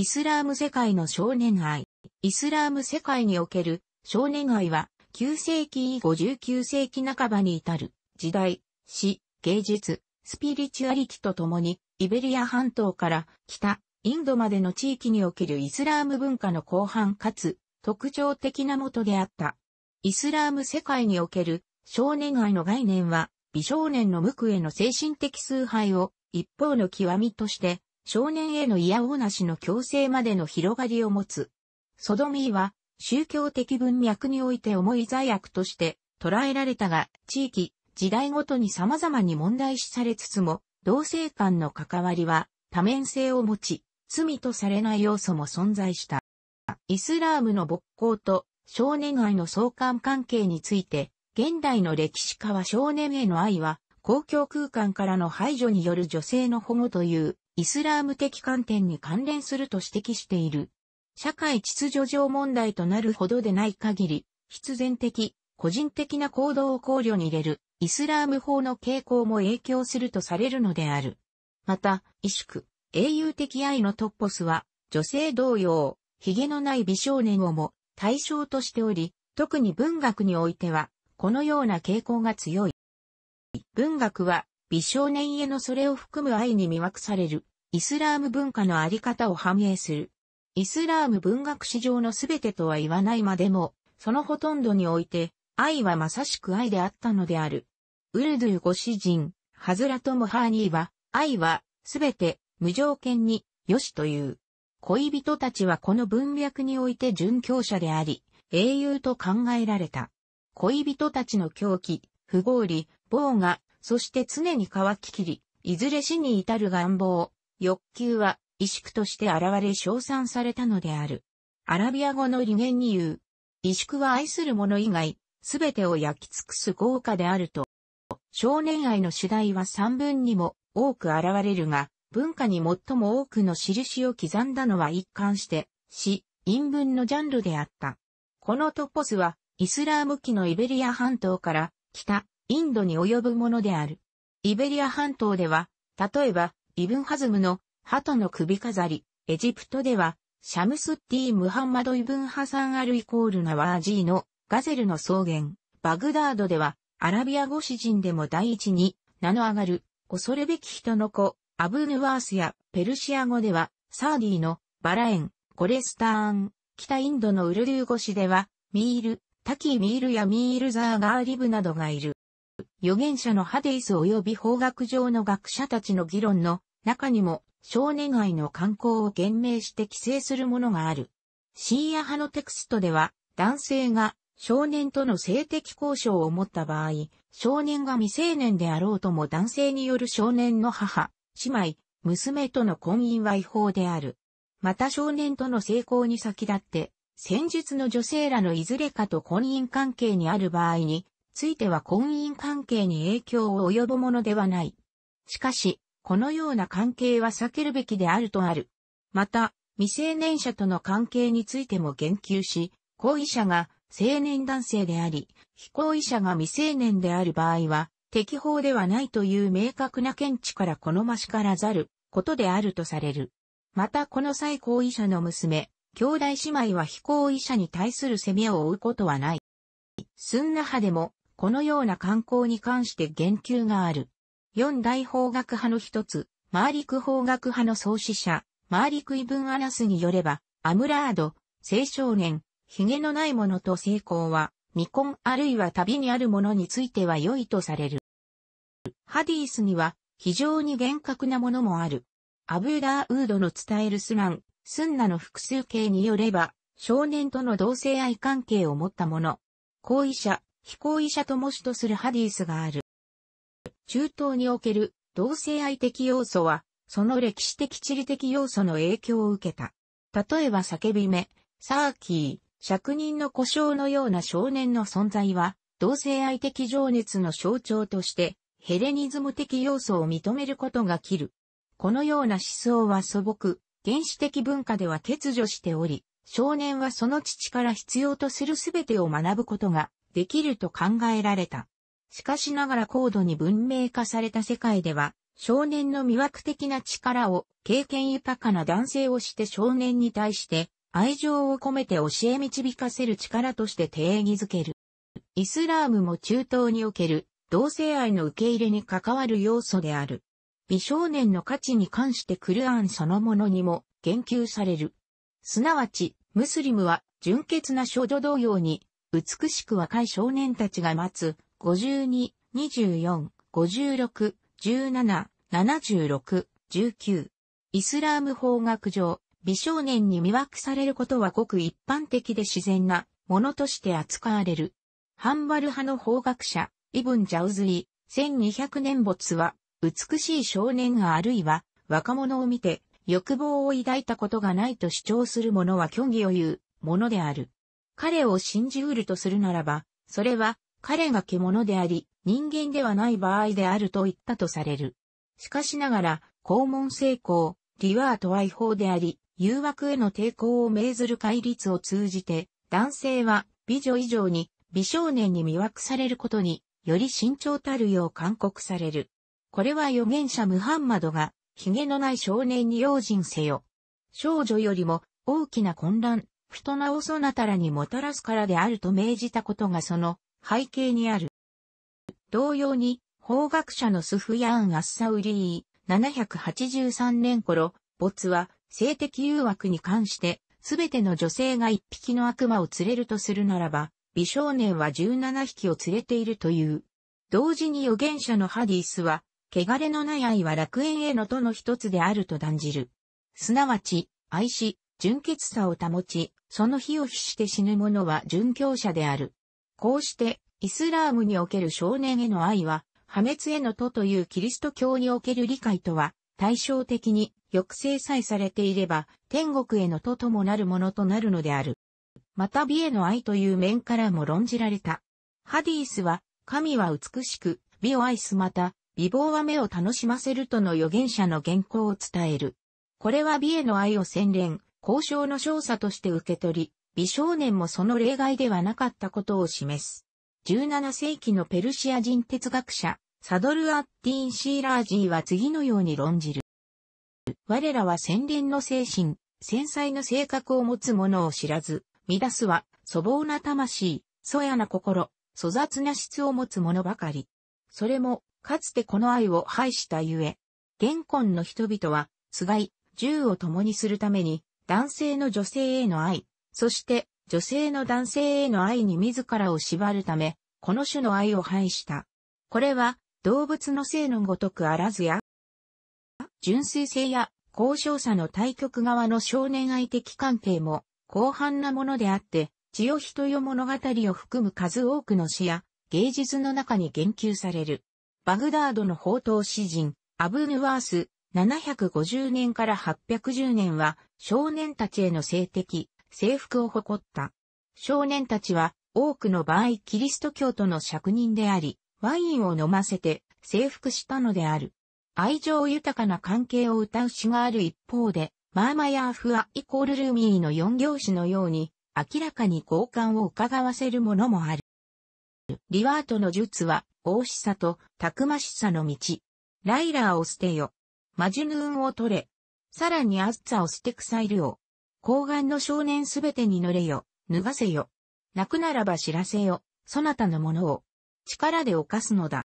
イスラーム世界の少年愛。イスラーム世界における少年愛は9世紀以後19世紀半ばに至る時代、詩、芸術、スピリチュアリティとともにイベリア半島から北、インドまでの地域におけるイスラーム文化の後半かつ特徴的なもとであった。イスラーム世界における少年愛の概念は美少年の無垢への精神的崇拝を一方の極みとして少年への嫌おなしの強制までの広がりを持つ。ソドミーは、宗教的文脈において重い罪悪として捉えられたが、地域、時代ごとに様々に問題視されつつも、同性間の関わりは多面性を持ち、罪とされない要素も存在した。イスラームの勃興と少年愛の相関関係について、現代の歴史家は少年への愛は、公共空間からの排除による女性の保護というイスラーム的観点に関連すると指摘している。社会秩序上問題となるほどでない限り、必然的、個人的な行動を考慮に入れる、イスラーム法の傾向も影響するとされるのである。また、萎縮、英雄的愛のトッポスは、女性同様、髭のない美少年をも対象としており、特に文学においては、このような傾向が強い。文学は、美少年へのそれを含む愛に魅惑される。イスラーム文化のあり方を反映する。イスラーム文学史上の全てとは言わないまでも、そのほとんどにおいて、愛はまさしく愛であったのである。ウルドゥご詩人、ハズラトムハーニーは、愛は、全て、無条件に、よしという。恋人たちはこの文脈において殉教者であり、英雄と考えられた。恋人たちの狂気、不合理、暴が、そして常に乾ききり、いずれ死に至る願望、欲求は、萎縮として現れ称賛されたのである。アラビア語の理念に言う。萎縮は愛する者以外、すべてを焼き尽くす豪華であると。少年愛の主題は三分にも多く現れるが、文化に最も多くの印を刻んだのは一貫して、詩、陰文のジャンルであった。このトポスは、イスラーム期のイベリア半島から、北、インドに及ぶものである。イベリア半島では、例えば、イブンハズムの鳩の首飾り、エジプトでは、シャムスッティ・ムハンマド・イブンハサン・アル・イコール・ナワージーのガゼルの草原、バグダードでは、アラビア語詩人でも第一に、名の上がる、恐るべき人の子、アブヌワースやペルシア語では、サーディのバラエン、コレスターン、北インドのウルドゥー語詞では、ミール、タキミールやミールザーガーリブなどがいる。預言者のハデイス及び法学上の学者たちの議論の中にも少年街の観光を厳命して規制するものがある。深夜派のテクストでは、男性が少年との性的交渉を持った場合、少年が未成年であろうとも男性による少年の母、姉妹、娘との婚姻は違法である。また少年との成功に先立って、戦術の女性らのいずれかと婚姻関係にある場合に、ついては婚姻関係に影響を及ぶものではない。しかし、このような関係は避けるべきであるとある。また、未成年者との関係についても言及し、行為者が成年男性であり、非行為者が未成年である場合は、適法ではないという明確な見地から好ましからざることであるとされる。またこの際行為者の娘、兄弟姉妹は非行為者に対する責めを負うことはない。スンナ派でも、このような観光に関して言及がある。四大法学派の一つ、マーリク法学派の創始者、マーリク・イブン・アナスによれば、アムラード、青少年、髭のないものと成功は、未婚あるいは旅にあるものについては良いとされる。ハディースには、非常に厳格なものもある。アブーダーウードの伝えるスラン、スンナの複数形によれば、少年との同性愛関係を持った者。行為者、非行為者とも主とするハディースがある。中東における同性愛的要素は、その歴史的地理的要素の影響を受けた。例えば叫び目、サーキー、借人の故障のような少年の存在は、同性愛的情熱の象徴として、ヘレニズム的要素を認めることが切る。このような思想は素朴、原始的文化では欠如しており、少年はその父から必要とするすべてを学ぶことができると考えられた。しかしながら高度に文明化された世界では、少年の魅惑的な力を経験豊かな男性をして少年に対して愛情を込めて教え導かせる力として定義づける。イスラームも中東における同性愛の受け入れに関わる要素である。美少年の価値に関してクルアンそのものにも言及される。すなわち、ムスリムは純潔な少女同様に美しく若い少年たちが待つ52、24、56、17、76、19。イスラーム法学上、美少年に魅惑されることはごく一般的で自然なものとして扱われる。ハンバル派の法学者、イブン・ジャウズリー、1200年没は、美しい少年があるいは若者を見て欲望を抱いたことがないと主張する者は虚偽を言うものである。彼を信じうるとするならば、それは彼が獣であり、人間ではない場合であると言ったとされる。しかしながら、肛門成功、リワート愛法であり、誘惑への抵抗を命ずる戒律を通じて、男性は美女以上に美少年に魅惑されることに、より慎重たるよう勧告される。これは預言者ムハンマドが、髭のない少年に用心せよ。少女よりも大きな混乱、人なおそなたらにもたらすからであると命じたことがその背景にある。同様に、法学者のスフヤーン・アッサウリー、783年頃、没は、性的誘惑に関して、すべての女性が一匹の悪魔を連れるとするならば、美少年は17匹を連れているという。同時に預言者のハディスは、汚れのない愛は楽園へのとの一つであると断じる。すなわち、愛し、純潔さを保ち、その火を火して死ぬ者は殉教者である。こうして、イスラームにおける少年への愛は、破滅へのとというキリスト教における理解とは、対照的に抑制さえされていれば、天国へのとともなるものとなるのである。また美への愛という面からも論じられた。ハディースは、神は美しく、美を愛すまた、美貌は目を楽しませるとの預言者の原稿を伝える。これは美への愛を洗練、交渉の少佐として受け取り、美少年もその例外ではなかったことを示す。17世紀のペルシア人哲学者、サドル・アッティン・シーラージーは次のように論じる。我らは洗練の精神、繊細な性格を持つ者を知らず、乱すは粗暴な魂、粗やな心、粗雑な質を持つ者ばかり。それも、かつてこの愛を排したゆえ、現今の人々は、つがい、銃を共にするために、男性の女性への愛、そして、女性の男性への愛に自らを縛るため、この種の愛を排した。これは、動物の性のごとくあらずや、純粋性や高尚者の対局側の少年愛的関係も、広範なものであって、千代人よ物語を含む数多くの詩や芸術の中に言及される。バグダードの宝刀詩人、アブ・ヌワース、750年から810年は少年たちへの性的、制服を誇った。少年たちは多くの場合キリスト教徒の職人であり、ワインを飲ませて征服したのである。愛情豊かな関係を歌う詩がある一方で、マーマヤーフアイコールルーミーの四行詩のように、明らかに好感を伺わせるものもある。リワートの術は、大しさと、たくましさの道。ライラーを捨てよ。マジュヌーンを取れ。さらにアッツァを捨て臭いるを。がんの少年すべてに乗れよ、脱がせよ。泣くならば知らせよ、そなたのものを。力で犯すのだ。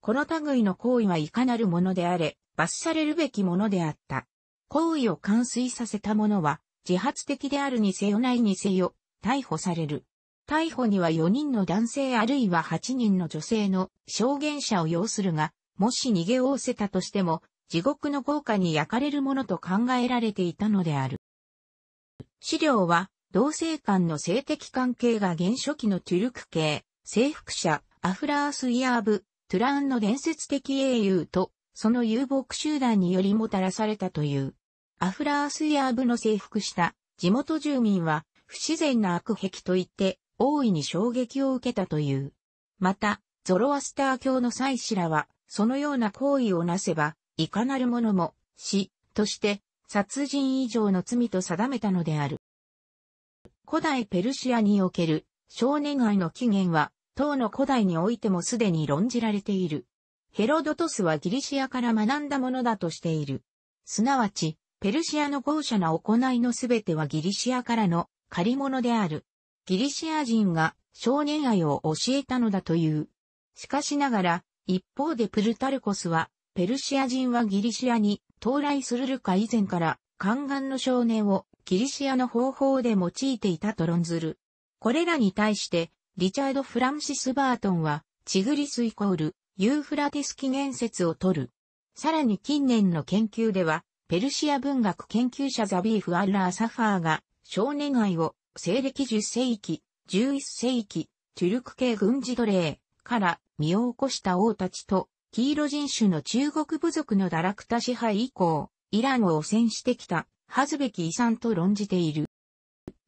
この類の行為はいかなるものであれ、罰されるべきものであった。行為を完遂させた者は、自発的であるにせよないにせよ、逮捕される。逮捕には4人の男性あるいは8人の女性の証言者を要するが、もし逃げおおせたとしても、地獄の豪華に焼かれるものと考えられていたのである。資料は、同性間の性的関係が現初期のトゥルク系、征服者、アフラース・イヤーブ、トゥランの伝説的英雄と、その遊牧集団によりもたらされたという。アフラース・イアーブの征服した地元住民は不自然な悪癖と言って大いに衝撃を受けたという。また、ゾロアスター教の祭司らは、そのような行為をなせば、いかなるものも、死、として、殺人以上の罪と定めたのである。古代ペルシアにおける少年愛の起源は、当の古代においてもすでに論じられている。ヘロドトスはギリシアから学んだものだとしている。すなわち、ペルシアの豪奢な行いのすべてはギリシアからの借り物である。ギリシア人が少年愛を教えたのだという。しかしながら、一方でプルタルコスは、ペルシア人はギリシアに到来するるか以前から、宦官の少年をキリシアの方法で用いていたと論ずる。これらに対して、リチャード・フランシス・バートンは、チグリスイコール、ユーフラテス起源説を取る。さらに近年の研究では、ペルシア文学研究者ザビーフ・アッラー・サファーが、少年愛を、西暦10世紀、11世紀、トゥルク系軍事奴隷から身を起こした王たちと黄色人種の中国部族の堕落多支配以降、イランを汚染してきた、恥ずべき遺産と論じている。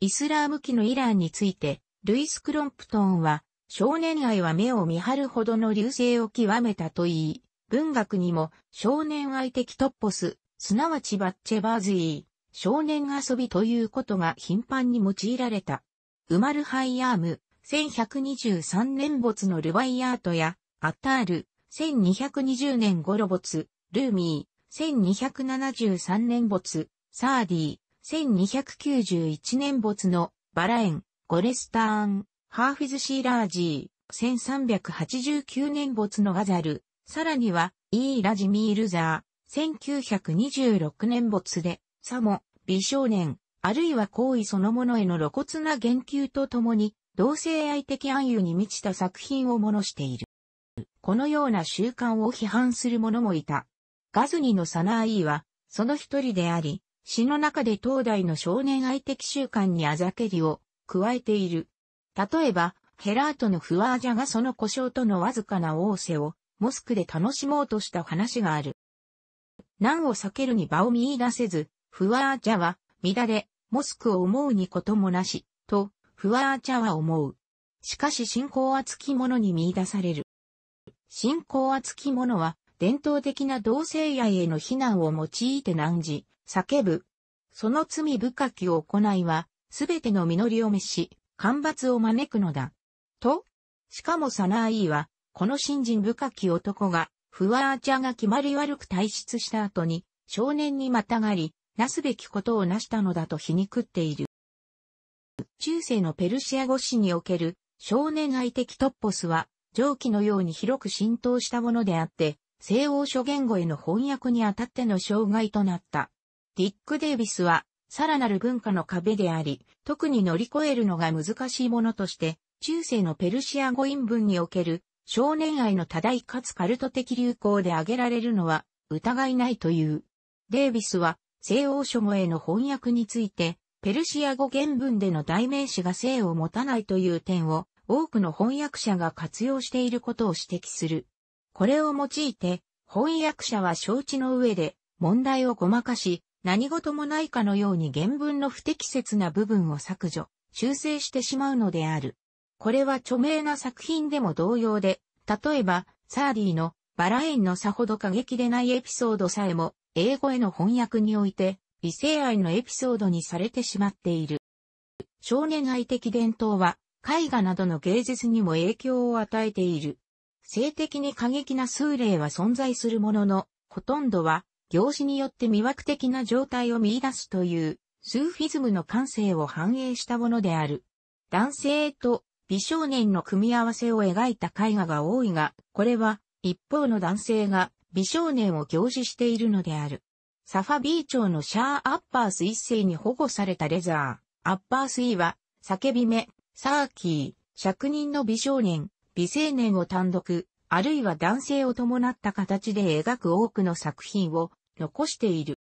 イスラーム期のイランについて、ルイス・クロンプトンは、少年愛は目を見張るほどの流星を極めたと言い、文学にも少年愛的トッポス、すなわちバッチェバーズイー、少年遊びということが頻繁に用いられた。ウマルハイヤーム、1123年没のルワイヤートや、アタール、1220年ゴロボツ、ルーミー、1273年没、サーディー、1291年没のバラエン、ゴレスターン、ハーフィズ・シーラージー、1389年没のガザル、さらには、イー・ラジミー・ルザー、1926年没で、サモ、美少年、あるいは行為そのものへの露骨な言及とともに、同性愛的暗喩に満ちた作品を物している。このような習慣を批判する者もいた。ガズニのサナーイは、その一人であり、詩の中で当代の少年愛的習慣にあざけりを加えている。例えば、ヘラートのフワージャがその故障とのわずかな仰せをモスクで楽しもうとした話がある。難を避けるに場を見出せず、フワージャは乱れ、モスクを思うにこともなし、と、フワージャは思う。しかし信仰はつきものに見出される。信仰厚き者は、伝統的な同性愛への非難を用いて難事、叫ぶ。その罪深きを行いは、すべての実りを召し、干ばつを招くのだ。と、しかもサナーイは、この新人深き男が、フワーチャが決まり悪く退出した後に、少年にまたがり、なすべきことをなしたのだと皮肉っている。中世のペルシア語史における少年愛的トッポスは上記のように広く浸透したものであって、西欧諸言語への翻訳にあたっての障害となった。ディック・デイビスは、さらなる文化の壁であり、特に乗り越えるのが難しいものとして、中世のペルシア語韻文における少年愛の多大かつカルト的流行で挙げられるのは疑いないという。デイビスは西欧諸語への翻訳について、ペルシア語原文での代名詞が性を持たないという点を多くの翻訳者が活用していることを指摘する。これを用いて、翻訳者は承知の上で問題をごまかし、何事もないかのように原文の不適切な部分を削除、修正してしまうのである。これは著名な作品でも同様で、例えば、サーディのバラ園のさほど過激でないエピソードさえも、英語への翻訳において、異性愛のエピソードにされてしまっている。少年愛的伝統は、絵画などの芸術にも影響を与えている。性的に過激な数例は存在するものの、ほとんどは、業種によって魅惑的な状態を見出すという、スーフィズムの感性を反映したものである。男性と美少年の組み合わせを描いた絵画が多いが、これは一方の男性が美少年を凝視しているのである。サファビー町のシャー・アッパース一世に保護されたレザー、アッパースイは、叫び目、サーキー、釈人の美少年、美青年を単独、あるいは男性を伴った形で描く多くの作品を残している。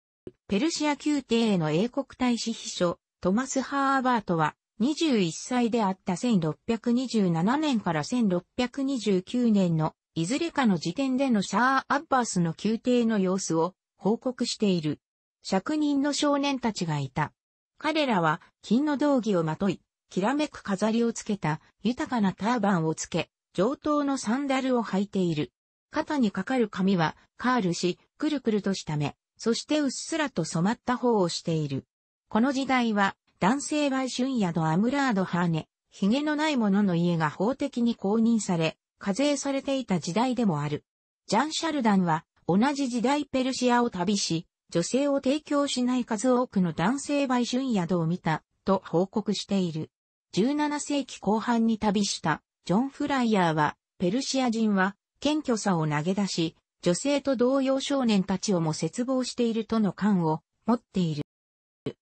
ペルシア宮廷への英国大使秘書、トマス・ハーバートは、21歳であった1627年から1629年のいずれかの時点でのシャー・アッバースの宮廷の様子を報告している。釈人の少年たちがいた。彼らは金の道着をまとい、きらめく飾りをつけた豊かなターバンをつけ、上等のサンダルを履いている。肩にかかる髪はカールし、くるくるとした目、そしてうっすらと染まった方をしている。この時代は、男性売春宿アムラードハーネ、髭のない者の家が法的に公認され、課税されていた時代でもある。ジャン・シャルダンは、同じ時代ペルシアを旅し、女性を提供しない数多くの男性売春宿を見た、と報告している。17世紀後半に旅したジョン・フライヤーは、ペルシア人は謙虚さを投げ出し、女性と同様少年たちをも絶望しているとの感を持っている。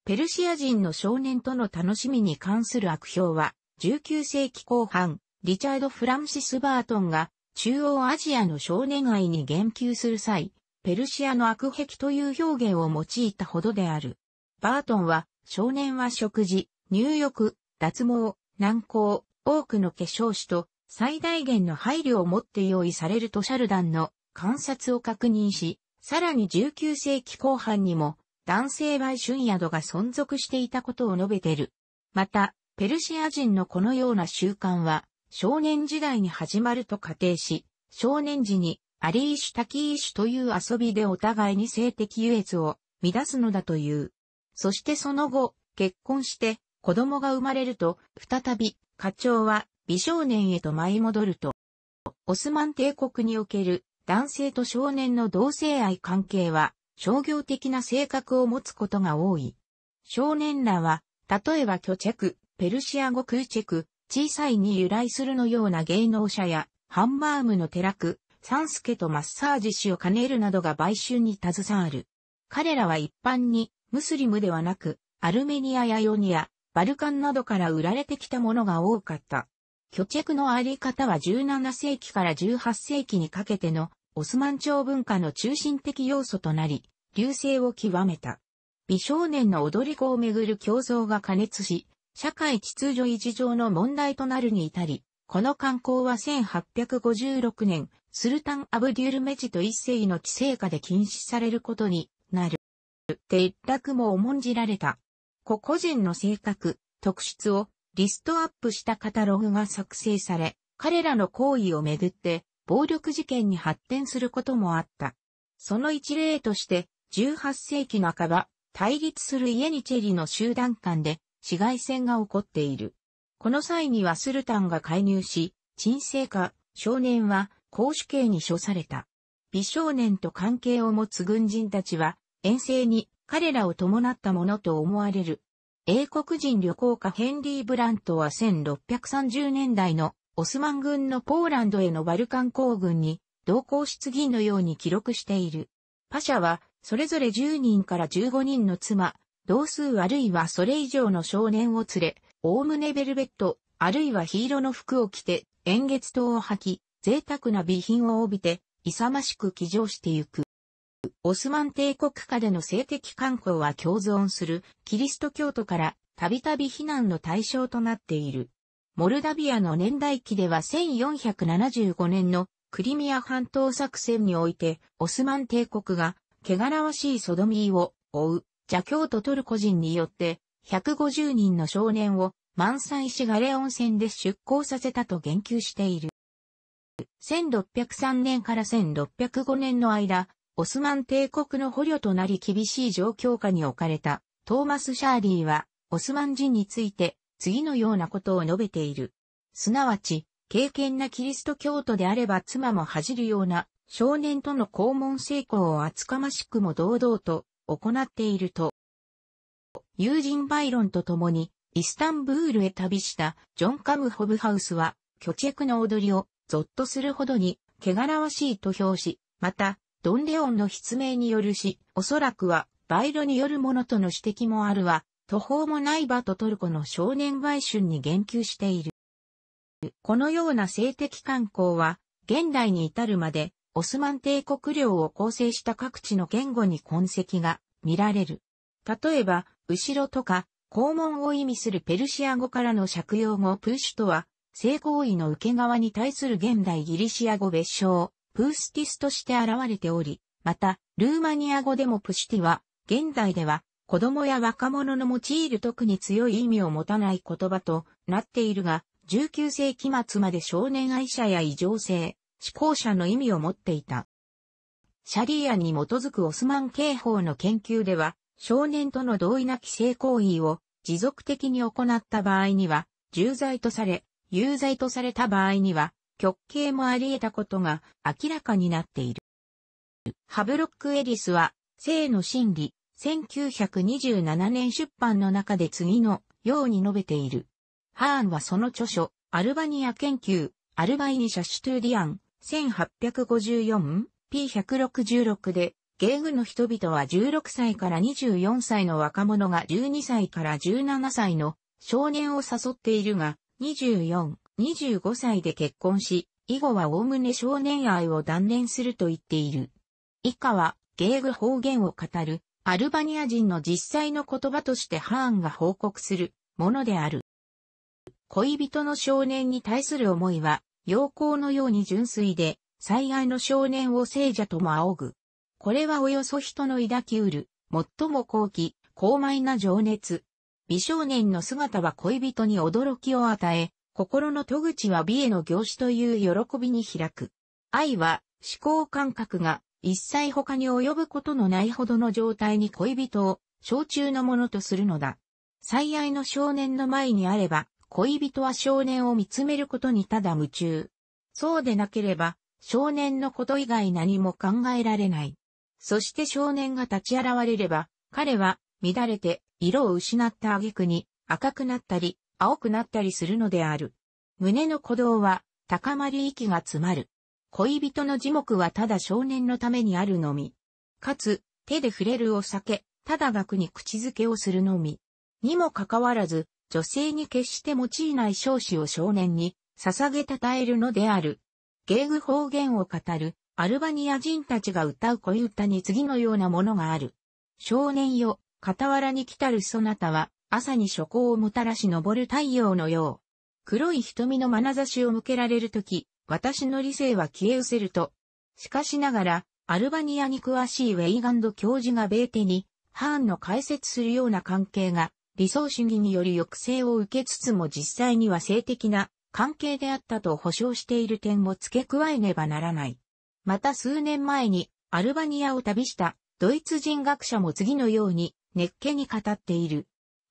ペルシア人の少年との楽しみに関する悪評は、19世紀後半、リチャード・フランシス・バートンが中央アジアの少年愛に言及する際、ペルシアの悪癖という表現を用いたほどである。バートンは、少年は食事、入浴、脱毛、軟膏、多くの化粧紙と最大限の配慮を持って用意されるとシャルダンの観察を確認し、さらに19世紀後半にも男性売春宿が存続していたことを述べてる。また、ペルシア人のこのような習慣は少年時代に始まると仮定し、少年時にアリーシュタキーシュという遊びでお互いに性的優越を乱すのだという。そしてその後、結婚して子供が生まれると、再び、課長は美少年へと舞い戻ると、オスマン帝国における男性と少年の同性愛関係は、商業的な性格を持つことが多い。少年らは、例えば巨チェク、ペルシア語空チェク、小さいに由来するのような芸能者や、ハンマームの寺区、サンスケとマッサージ師を兼ねるなどが買収に携わる。彼らは一般に、ムスリムではなく、アルメニアやヨニア、バルカンなどから売られてきたものが多かった。巨着のあり方は17世紀から18世紀にかけてのオスマン朝文化の中心的要素となり、流星を極めた。美少年の踊り子をめぐる競争が加熱し、社会秩序維持上の問題となるに至り、この観光は1856年、スルタン・アブデュル・メジト一世の治世下で禁止されることになる。撤落も重んじられた。個々人の性格、特質をリストアップしたカタログが作成され、彼らの行為をめぐって暴力事件に発展することもあった。その一例として、18世紀半ば、対立するイエニチェリの集団間で紫外線が起こっている。この際にはスルタンが介入し、沈静化、少年は公主刑に処された。美少年と関係を持つ軍人たちは遠征に彼らを伴ったものと思われる。英国人旅行家ヘンリー・ブラントは1630年代のオスマン軍のポーランドへのバルカン行軍に同行出議のように記録している。パシャはそれぞれ10人から15人の妻、同数あるいはそれ以上の少年を連れ、おおむねベルベット、あるいはヒーロの服を着て、円月灯を履き、贅沢な備品を帯びて、勇ましく騎乗してゆく。オスマン帝国下での性的観光は共存するキリスト教徒からたびたび非難の対象となっている。モルダビアの年代記では1475年のクリミア半島作戦においてオスマン帝国が汚らわしいソドミーを追う邪教徒トルコ人によって150人の少年を満載しガレ温泉で出港させたと言及している。1603年から1605年の間、オスマン帝国の捕虜となり厳しい状況下に置かれたトーマス・シャーリーは、オスマン人について次のようなことを述べている。すなわち、敬虔なキリスト教徒であれば妻も恥じるような少年との肛門成功を厚かましくも堂々と行っていると。友人バイロンと共にイスタンブールへ旅したジョン・カム・ホブハウスは、巨着の踊りをゾッとするほどに汚らわしいと評し、またドン・レオンの筆名によるし、おそらくは、バイロによるものとの指摘もあるは、途方もない場とトルコの少年売春に言及している。このような性的観光は、現代に至るまで、オスマン帝国領を構成した各地の言語に痕跡が見られる。例えば、後ろとか、肛門を意味するペルシア語からの借用語プッシュとは、性行為の受け側に対する現代ギリシア語別称、プースティスとして現れており、また、ルーマニア語でもプシティは、現代では、子供や若者の用いる特に強い意味を持たない言葉となっているが、19世紀末まで少年愛者や異常性、思考者の意味を持っていた。シャリーアに基づくオスマン刑法の研究では、少年との同意な規制行為を持続的に行った場合には、重罪とされ、有罪とされた場合には、極刑もあり得たことが明らかになっている。ハブロック・エリスは、性の真理、1927年出版の中で次のように述べている。ハーンはその著書、アルバニア研究、アルバイニシャ・シュトゥーディアン、1854p166 で、ゲーグの人々は16歳から24歳の若者が12歳から17歳の少年を誘っているが、24、25歳で結婚し、以後は概ね少年愛を断念すると言っている。以下は、ゲーグ方言を語る、アルバニア人の実際の言葉としてハーンが報告するものである。恋人の少年に対する思いは、陽光のように純粋で、最愛の少年を聖者とも仰ぐ。これはおよそ人の抱きうる、最も高貴、高邁な情熱。美少年の姿は恋人に驚きを与え、心の戸口は美への行視という喜びに開く。愛は思考感覚が一切他に及ぶことのないほどの状態に恋人を小中のものとするのだ。最愛の少年の前にあれば、恋人は少年を見つめることにただ夢中。そうでなければ、少年のこと以外何も考えられない。そして少年が立ち現れれば、彼は乱れて色を失った挙句に赤くなったり、青くなったりするのである。胸の鼓動は、高まり息が詰まる。恋人の樹木はただ少年のためにあるのみ。かつ、手で触れるお酒、ただ額に口づけをするのみ。にもかかわらず、女性に決して用いない少子を少年に、捧げたたえるのである。ゲーグ方言を語る、アルバニア人たちが歌う恋歌に次のようなものがある。少年よ、傍らに来たるそなたは、朝に諸行をもたらし昇る太陽のよう。黒い瞳の眼差しを向けられるとき、私の理性は消え失せると。しかしながら、アルバニアに詳しいウェイガンド教授がベーテに、ハーンの解説するような関係が、理想主義により抑制を受けつつも実際には性的な関係であったと保証している点を付け加えねばならない。また数年前にアルバニアを旅したドイツ人学者も次のように熱気に語っている。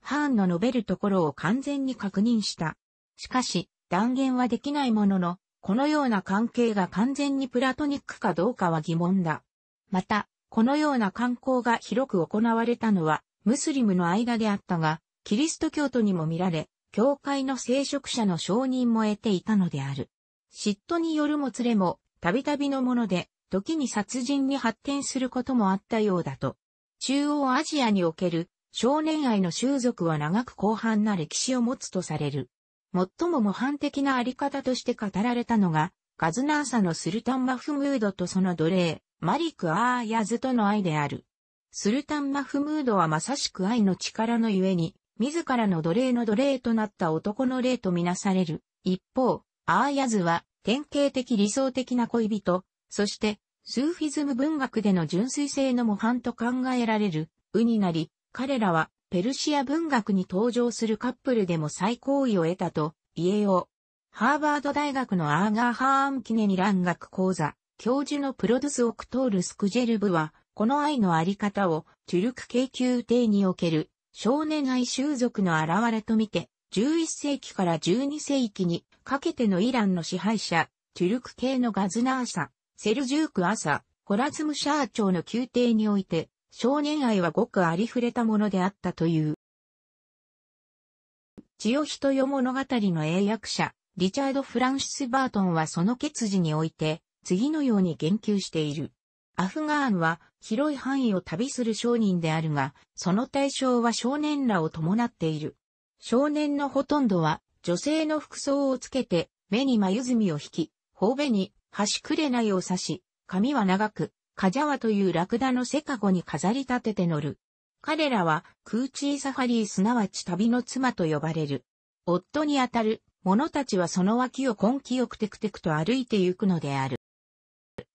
ハーンの述べるところを完全に確認した。しかし、断言はできないものの、このような関係が完全にプラトニックかどうかは疑問だ。また、このような観光が広く行われたのは、ムスリムの間であったが、キリスト教徒にも見られ、教会の聖職者の承認も得ていたのである。嫉妬によるもつれも、たびたびのもので、時に殺人に発展することもあったようだと。中央アジアにおける少年愛の習俗は長く広範な歴史を持つとされる。最も模範的なあり方として語られたのが、カズナーサのスルタン・マフムードとその奴隷、マリク・アーヤズとの愛である。スルタン・マフムードはまさしく愛の力のゆえに、自らの奴隷の奴隷となった男の霊とみなされる。一方、アーヤズは典型的理想的な恋人、そして、スーフィズム文学での純粋性の模範と考えられる、ウになり、彼らはペルシア文学に登場するカップルでも最高位を得たと言えよう。ハーバード大学のアーガーハーン・キネニ蘭学講座、教授のプロデュス・オクトール・スクジェルブは、この愛のあり方を、チュルク系宮廷における、少年愛習俗の現れとみて、11世紀から12世紀にかけてのイランの支配者、チュルク系のガズナーサ、セルジューク・アサ、ホラズム・シャー朝の宮廷において、少年愛はごくありふれたものであったという。千代人よ物語の英訳者、リチャード・フランシス・バートンはその決事において、次のように言及している。アフガーンは広い範囲を旅する商人であるが、その対象は少年らを伴っている。少年のほとんどは女性の服装をつけて目に眉墨を引き、頬辺に端くれないを刺し、髪は長く、カジャワというラクダのセカゴに飾り立てて乗る。彼らは、クーチーサファリーすなわち旅の妻と呼ばれる。夫にあたる、者たちはその脇を根気よくテクテクと歩いて行くのである。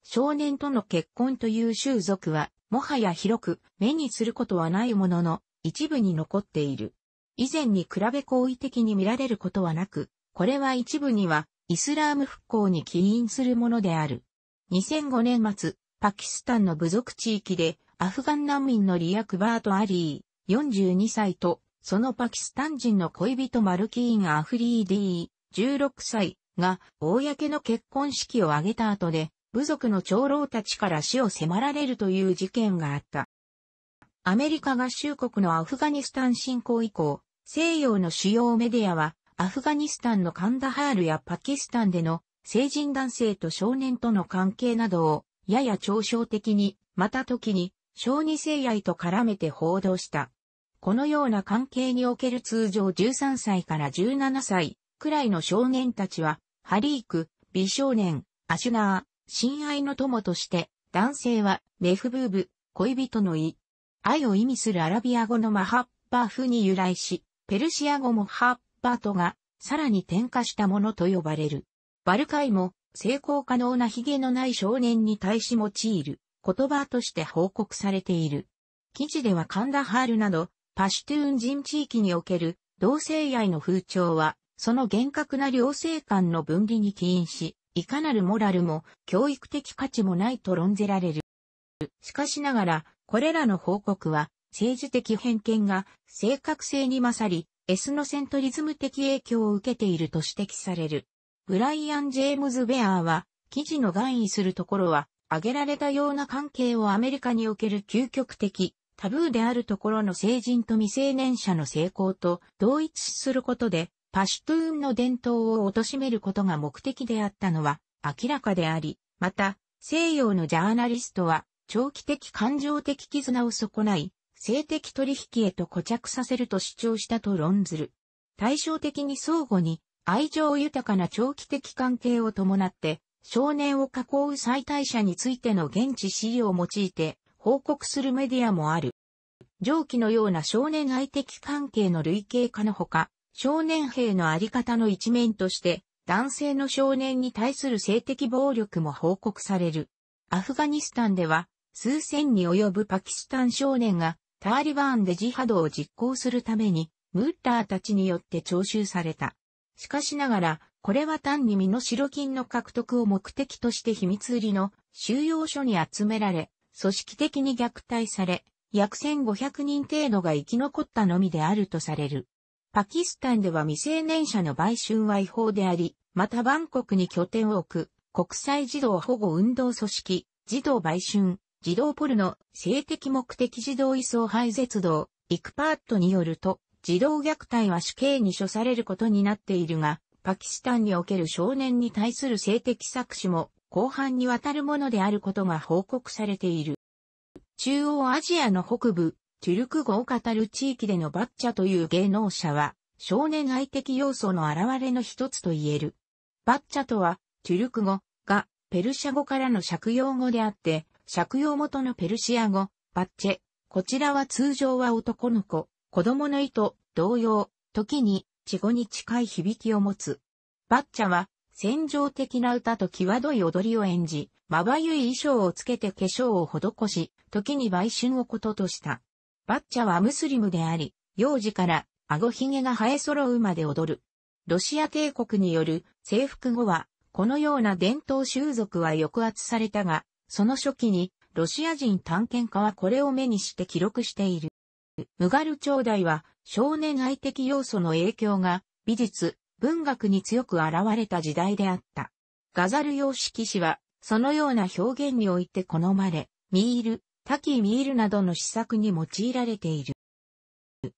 少年との結婚という習俗は、もはや広く、目にすることはないものの、一部に残っている。以前に比べ好意的に見られることはなく、これは一部には、イスラーム復興に起因するものである。2005年末、パキスタンの部族地域で、アフガン難民のリア・クバート・アリー、42歳と、そのパキスタン人の恋人マルキーン・アフリーディー、16歳が、公の結婚式を挙げた後で、部族の長老たちから死を迫られるという事件があった。アメリカ合衆国のアフガニスタン侵攻以降、西洋の主要メディアは、アフガニスタンのカンダハールやパキスタンでの成人男性と少年との関係などをやや嘲笑的に、また時に、小児性愛と絡めて報道した。このような関係における通常13歳から17歳くらいの少年たちは、ハリーク、美少年、アシュナー、親愛の友として、男性は、メフブーブ、恋人の意。愛を意味するアラビア語のマハッパフに由来し、ペルシア語もハッパートが、さらに転化したものと呼ばれる。バルカイも、成功可能な髭のない少年に対し用いる言葉として報告されている。記事ではカンダハールなど、パシュトゥーン人地域における同性愛の風潮は、その厳格な両性間の分離に起因し、いかなるモラルも教育的価値もないと論ぜられる。しかしながら、これらの報告は、政治的偏見が正確性に勝り、エスノセントリズム的影響を受けていると指摘される。ブライアン・ジェームズ・ベアーは、記事の願意するところは、挙げられたような関係をアメリカにおける究極的、タブーであるところの成人と未成年者の成功と同一することで、パシュトゥーンの伝統を貶めることが目的であったのは明らかであり、また、西洋のジャーナリストは、長期的感情的絆を損ない、性的取引へと固着させると主張したと論ずる。対照的に相互に愛情豊かな長期的関係を伴って、少年を囲う最大者についての現地資料を用いて報告するメディアもある。上記のような少年愛的関係の類型化のほか、少年兵のあり方の一面として、男性の少年に対する性的暴力も報告される。アフガニスタンでは、数千に及ぶパキスタン少年が、ターリバーンでジハドを実行するために、ムッラーたちによって徴収された。しかしながら、これは単に身の代金の獲得を目的として秘密売りの収容所に集められ、組織的に虐待され、約1500人程度が生き残ったのみであるとされる。パキスタンでは未成年者の売春は違法であり、またバンコクに拠点を置く、国際児童保護運動組織、児童売春、児童ポルノ、性的目的児童移送廃絶動、イクパートによると、児童虐待は死刑に処されることになっているが、パキスタンにおける少年に対する性的搾取も広範にわたるものであることが報告されている。中央アジアの北部、トゥルク語を語る地域でのバッチャという芸能者は、少年愛的要素の現れの一つと言える。バッチャとは、トゥルク語がペルシャ語からの借用語であって、借用元のペルシア語、バッチェ。こちらは通常は男の子、子供の糸、同様、時に、稚語に近い響きを持つ。バッチャは、戦場的な歌と際どい踊りを演じ、まばゆい衣装をつけて化粧を施し、時に売春をこととした。バッチャはムスリムであり、幼児から顎ひげが生え揃うまで踊る。ロシア帝国による征服後は、このような伝統習俗は抑圧されたが、その初期にロシア人探検家はこれを目にして記録している。ムガル朝代は少年愛的要素の影響が美術、文学に強く現れた時代であった。ガザル様式詩はそのような表現において好まれ、ミール、タキミールなどの施策に用いられている。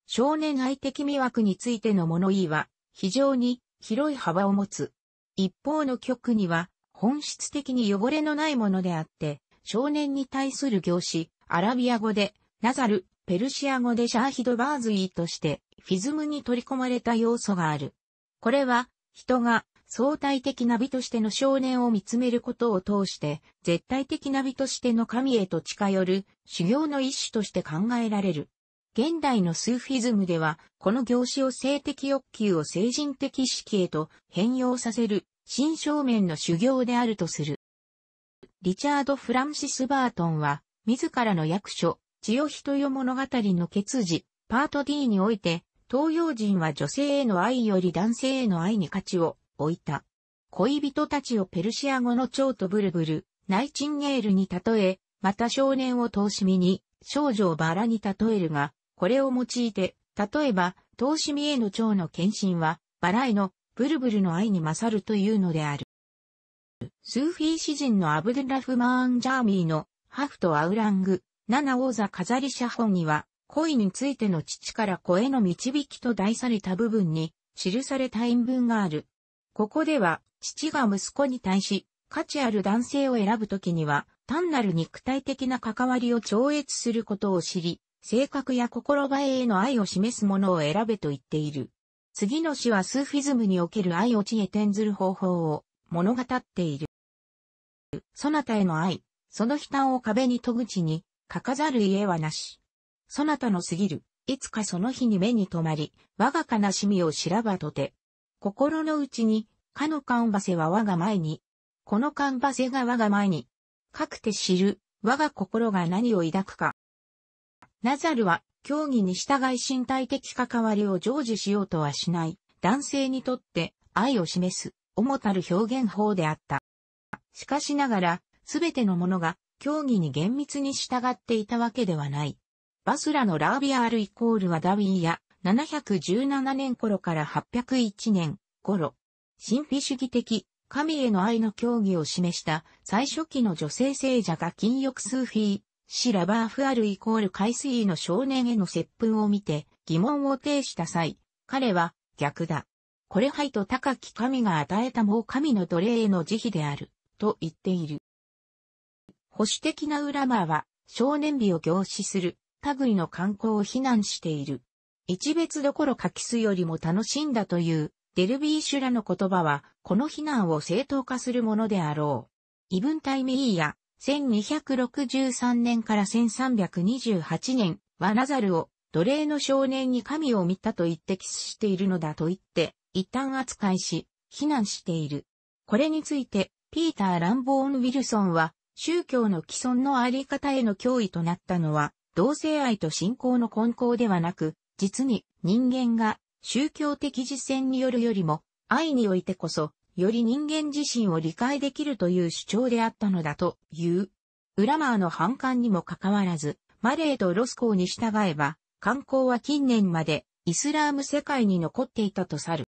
少年愛的魅惑についての物言いは非常に広い幅を持つ。一方の曲には本質的に汚れのないものであって、少年に対する行詞、アラビア語で、ナザル、ペルシア語でシャーヒドバーズイーとして、フィズムに取り込まれた要素がある。これは、人が相対的な美としての少年を見つめることを通して、絶対的な美としての神へと近寄る修行の一種として考えられる。現代のスーフィズムでは、この行種を性的欲求を精神的意識へと変容させる、新正面の修行であるとする。リチャード・フランシス・バートンは、自らの役所、千代人よ物語の結字、パート D において、東洋人は女性への愛より男性への愛に価値を置いた。恋人たちをペルシア語の蝶とブルブル、ナイチンゲールに例え、また少年を投資身に、少女をバラに例えるが、これを用いて、例えば、投資身への蝶の献身は、バラへのブルブルの愛に勝るというのである。スーフィー詩人のアブドゥラフマーン・ジャーミーのハフとアウラング、七王座飾り写本には、恋についての父から子への導きと題された部分に、記された演文がある。ここでは、父が息子に対し、価値ある男性を選ぶときには、単なる肉体的な関わりを超越することを知り、性格や心映えへの愛を示すものを選べと言っている。次の詩はスーフィズムにおける愛を知へ転ずる方法を物語っている。そなたへの愛、その悲嘆を壁に戸口に、書かざる家はなし。そなたの過ぎる、いつかその日に目に留まり、我が悲しみを知らばとて。心の内に、かのかんばせは我が前に。このかんばせが我が前に。かくて知る、我が心が何を抱くか。ナザルは、教義に従い身体的関わりを成就しようとはしない、男性にとって愛を示す、重たる表現法であった。しかしながら、すべてのものが競技に厳密に従っていたわけではない。バスラのラービアールイコールはダウィーや717年頃から801年頃、神秘主義的、神への愛の競技を示した最初期の女性聖者が禁欲スーフィー、シラバーフアルイコール海水の少年への接吻を見て疑問を呈した際、彼は逆だ。これはいと高き神が与えたもう神の奴隷への慈悲である、と言っている。保守的なウラマーは少年日を凝視する類の観光を非難している。一別どころかキスよりも楽しんだというデルビーシュらの言葉はこの非難を正当化するものであろう。異文体メイヤ、1263年から1328年はナザルを奴隷の少年に神を見たと言ってキスしているのだと言って一旦扱いし、非難している。これについて、ピーター・ランボーン・ウィルソンは、宗教の既存のあり方への脅威となったのは、同性愛と信仰の根高ではなく、実に人間が宗教的実践によるよりも、愛においてこそ、より人間自身を理解できるという主張であったのだという。ウラマーの反感にもかかわらず、マレーとロスコーに従えば、観光は近年までイスラーム世界に残っていたとさる。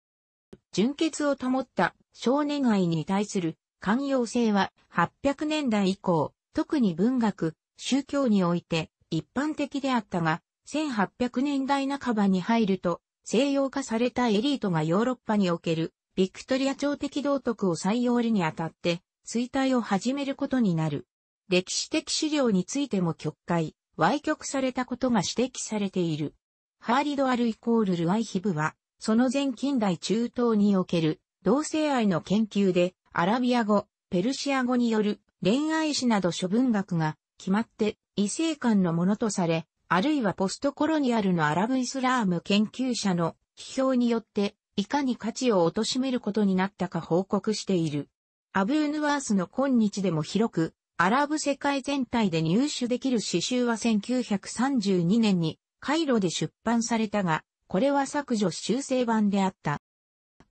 純潔を保った少年愛に対する寛容性は800年代以降、特に文学、宗教において一般的であったが、1800年代半ばに入ると、西洋化されたエリートがヨーロッパにおけるビクトリア朝的道徳を採用にあたって、衰退を始めることになる。歴史的資料についても曲解、歪曲されたことが指摘されている。ハーリド・アルイコール・ルアイヒブは、その前近代中東における同性愛の研究で、アラビア語、ペルシア語による恋愛史など諸文学が決まって異性間のものとされ、あるいはポストコロニアルのアラブイスラーム研究者の批評によっていかに価値を貶めることになったか報告している。アブーヌワースの今日でも広く、アラブ世界全体で入手できる詩集は1932年にカイロで出版されたが、これは削除修正版であった。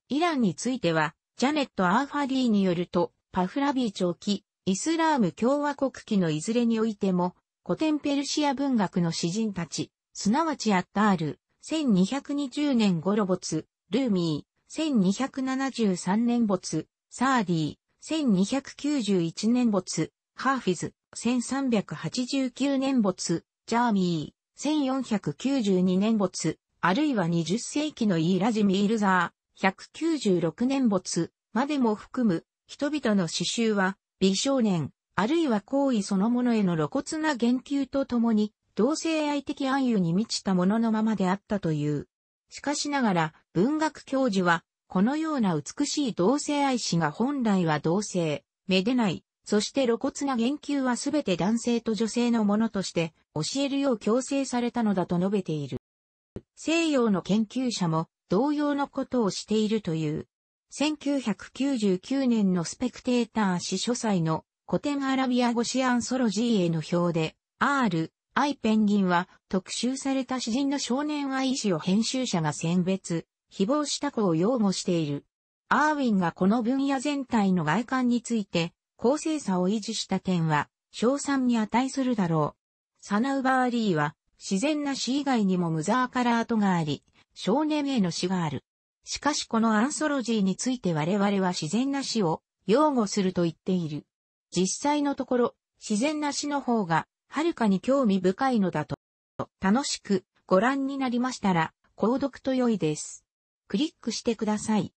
イランについては、ジャネット・アーファディによると、パフラビー長期、イスラーム共和国期のいずれにおいても、古典ペルシア文学の詩人たち、すなわちアッタール、1220年ボ没、ルーミー、1273年没、サーディー、1291年没、ハーフィズ、1389年没、ジャーミー、1492年没、あるいは20世紀のイーラジミールザー、196年没までも含む人々の詩集は美少年あるいは行為そのものへの露骨な言及とともに同性愛的暗喩に満ちたもののままであったという。しかしながら文学教授はこのような美しい同性愛詩が本来は同性、めでない、そして露骨な言及はすべて男性と女性のものとして教えるよう強制されたのだと述べている。西洋の研究者も同様のことをしているという。1999年のスペクテーター誌書斎の古典アラビア語詞アンソロジーへの表で、R、I ペンギンは特集された詩人の少年愛詩を編集者が選別、誹謗した子を擁護している。アーウィンがこの分野全体の外観について、公正さを維持した点は、賞賛に値するだろう。サナウバーリーは、自然な詩以外にもムザーカラートがあり、少年への詩がある。しかしこのアンソロジーについて我々は自然な詩を擁護すると言っている。実際のところ、自然な詩の方が、はるかに興味深いのだと。楽しくご覧になりましたら、購読と良いです。クリックしてください。